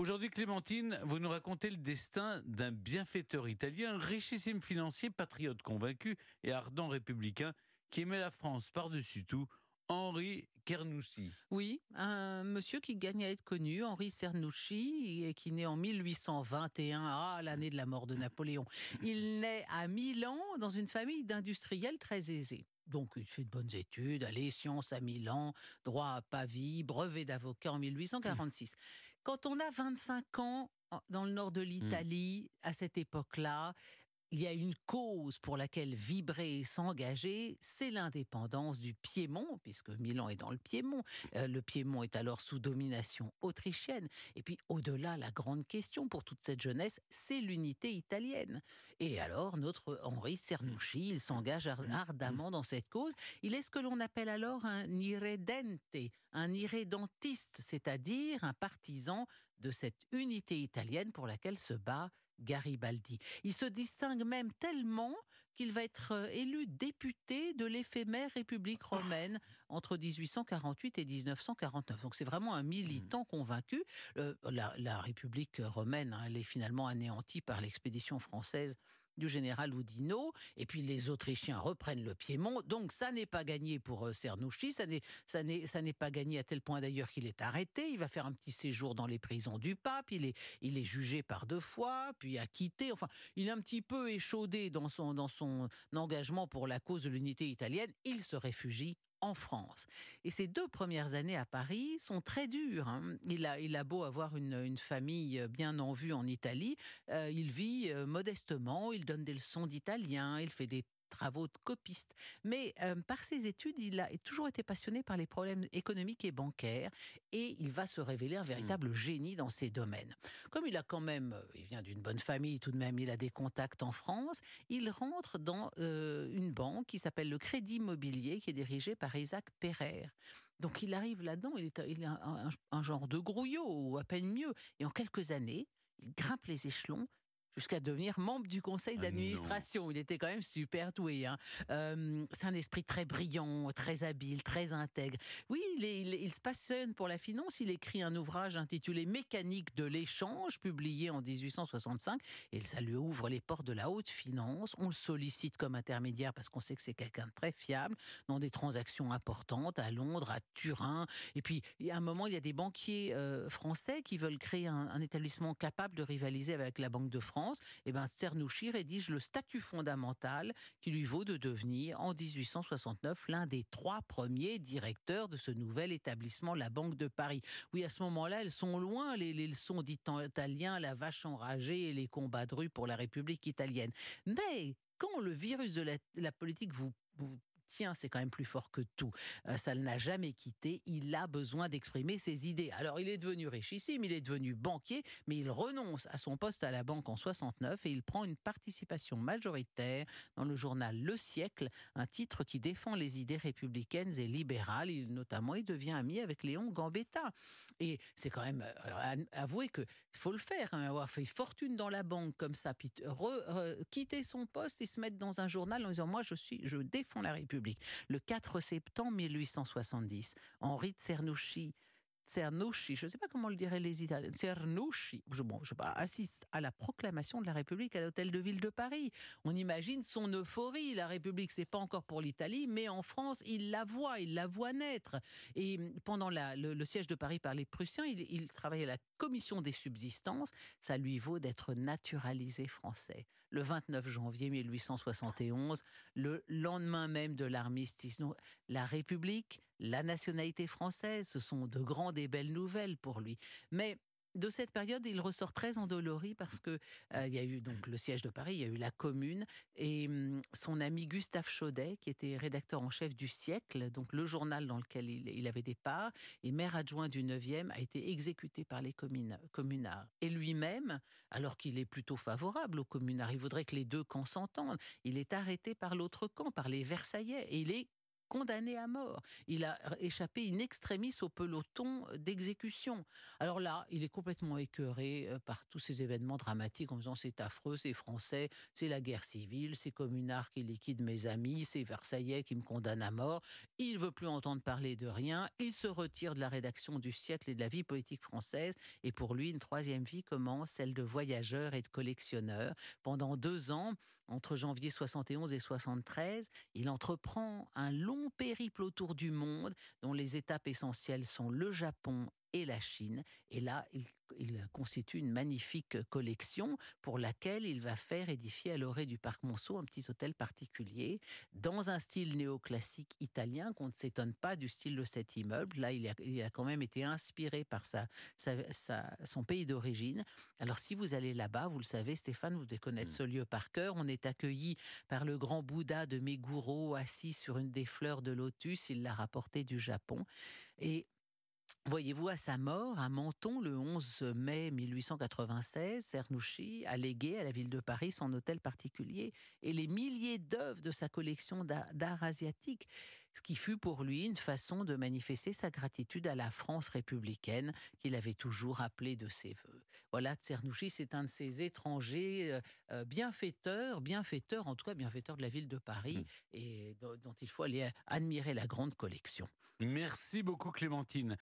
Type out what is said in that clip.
Aujourd'hui, Clémentine, vous nous racontez le destin d'un bienfaiteur italien, richissime financier, patriote convaincu et ardent républicain, qui aimait la France par-dessus tout Henri Cernucci. Oui, un monsieur qui gagne à être connu, Henri Cernucci, et qui naît en 1821, ah, l'année de la mort de Napoléon. Il naît à Milan dans une famille d'industriels très aisés. Donc, il fait de bonnes études, allez, sciences à Milan, droit à Pavie, brevet d'avocat en 1846. Quand on a 25 ans dans le nord de mmh. l'Italie, à cette époque-là, il y a une cause pour laquelle vibrer et s'engager, c'est l'indépendance du Piémont, puisque Milan est dans le Piémont. Euh, le Piémont est alors sous domination autrichienne. Et puis, au-delà, la grande question pour toute cette jeunesse, c'est l'unité italienne. Et alors, notre Henri Cernouchi, il s'engage mm, ardemment mm. dans cette cause. Il est ce que l'on appelle alors un irredente, un irredentiste, c'est-à-dire un partisan de cette unité italienne pour laquelle se bat Garibaldi. Il se distingue même tellement qu'il va être euh, élu député de l'éphémère République ah. romaine entre 1848 et 1949. Donc c'est vraiment un militant mm. convaincu. Euh, la, République romaine, hein, elle est finalement anéantie par l'expédition française du général Udino, Et puis les Autrichiens reprennent le Piémont. Donc ça n'est pas gagné pour euh, Cernouchi. Ça n'est, ça, n'est, ça n'est pas gagné à tel point d'ailleurs qu'il est arrêté. Il va faire un petit séjour dans les prisons du pape. Il est, il est jugé par deux fois, puis acquitté. Enfin, il est un petit peu échaudé dans son, dans son engagement pour la cause de l'unité italienne. Il se réfugie en France. Et ses deux premières années à Paris sont très dures. Hein. Il, a, beau avoir une, famille euh, bien en vue en Italie, euh, il vit euh, modestement, il donne des leçons d'italien, il fait des travaux de copiste. Mais euh, par ses études, il a toujours été passionné par les problèmes économiques et bancaires et il va se révéler un mmh. véritable génie dans ces domaines. Comme il a quand même, euh, il vient d'une bonne famille tout de même, il a des contacts en France, il rentre dans euh, une banque qui s'appelle le Crédit Immobilier qui est dirigée par Isaac Perrer. Donc il arrive là-dedans, il est, un, genre de grouillot ou à peine mieux. Et en quelques années, il grimpe les échelons jusqu'à devenir membre du conseil ah, d'administration. il était quand même super doué. Hein. Euh, c'est un esprit très brillant, très habile, très intègre. Oui, il, se passionne pour la finance. Il écrit un ouvrage intitulé Mécanique de l'échange, publié en 1865. Et ça lui ouvre les portes de la haute finance. On le sollicite comme intermédiaire parce qu'on sait que c'est quelqu'un de très fiable dans des transactions importantes à Londres, à Turin. Et puis, à un moment, il y a des banquiers euh, français qui veulent créer un établissement capable de rivaliser avec la Banque de France et eh ben Cernouchi rédige le statut fondamental qui lui vaut de devenir en 1869 l'un des trois premiers directeurs de ce nouvel établissement, la Banque de Paris. Oui, à ce moment-là, elles sont loin les, les leçons d'Italien, la vache enragée et les combats de rue pour la République italienne. Mais quand le virus de la, politique vous, vous tiens, hein, c'est quand même plus fort que tout. Euh, ça ne l'a jamais quitté. Il a besoin d'exprimer ses idées. Alors, il est devenu richissime, il est devenu banquier, mais il renonce à son poste à la banque en 69 et il prend une participation majoritaire dans le journal Le Siècle, un titre qui défend les idées républicaines et libérales. Il, notamment, il devient ami avec Léon Gambetta. Et c'est quand même euh, avouer que faut le faire, hein, avoir fait fortune dans la banque comme ça, puis quitter son poste et se mettre dans un journal en disant moi je suis, je défends la République. Le 4 septembre 1870, Henri Cernouchi, je ne sais pas comment le diraient les Italiens, assiste à la proclamation de la République à l'hôtel de ville de Paris. On imagine son euphorie. La République, c'est pas encore pour l'Italie, mais en France, il la voit, il la voit naître. Et pendant le, siège de Paris par les Prussiens, il, il à la commission des subsistances. Ça lui vaut d'être naturalisé français le 29 janvier 1871, le lendemain même de l'armistice. La République, la nationalité française, ce sont de grandes et belles nouvelles pour lui. Mais de cette période, il ressort très endolori parce que euh, il y a eu donc le siège de Paris, il y a eu la Commune et hum, son ami Gustave Chaudet, qui était rédacteur en chef du Siècle, donc le journal dans lequel il, avait des parts, et maire adjoint du 9e, a été exécuté par les communards. Et lui-même, alors qu'il est plutôt favorable aux communards, il voudrait que les deux camps s'entendent. Il est arrêté par l'autre camp, par les Versaillais, et il est condamné à mort. Il a échappé in extremis au peloton d'exécution. Alors là, il est complètement écœuré euh, par tous ces événements dramatiques en disant c'est affreux, c'est français, c'est la guerre civile, c'est communard qui liquide mes amis, c'est Versaillais qui me condamne à mort. Il ne veut plus entendre parler de rien. Il se retire de la rédaction du siècle et de la vie politique française. Et pour lui, une troisième vie commence, celle de voyageur et de collectionneur. Pendant deux ans, entre janvier 71 et 73, il entreprend un long périple autour du monde, dont les étapes essentielles sont le Japon, et la Chine. Et là, il, constitue une magnifique collection pour laquelle il va faire édifier à l'orée du parc Monceau un petit hôtel particulier dans un style néoclassique italien qu'on ne s'étonne pas du style de cet immeuble. Là, il a, quand même été inspiré par sa, son pays d'origine. Alors, si vous allez là-bas, vous le savez, Stéphane, vous devez connaître mm. ce lieu par cœur. On est accueilli par le grand Bouddha de Meguro assis sur une des fleurs de lotus. Il l'a rapporté du Japon. Et Voyez-vous, à sa mort, à Menton, le 11 mai 1896, Cernouchi a légué à la ville de Paris son hôtel particulier et les milliers d'œuvres de sa collection d'art asiatique, ce qui fut pour lui une façon de manifester sa gratitude à la France républicaine qu'il avait toujours appelée de ses voeux. Voilà, Cernouchi, c'est un de ces étrangers euh, euh, bienfaiteurs, bienfaiteurs, en tout cas bienfaiteurs de la ville de Paris, mmh. et dont il faut aller euh, admirer la grande collection. Merci beaucoup, Clémentine.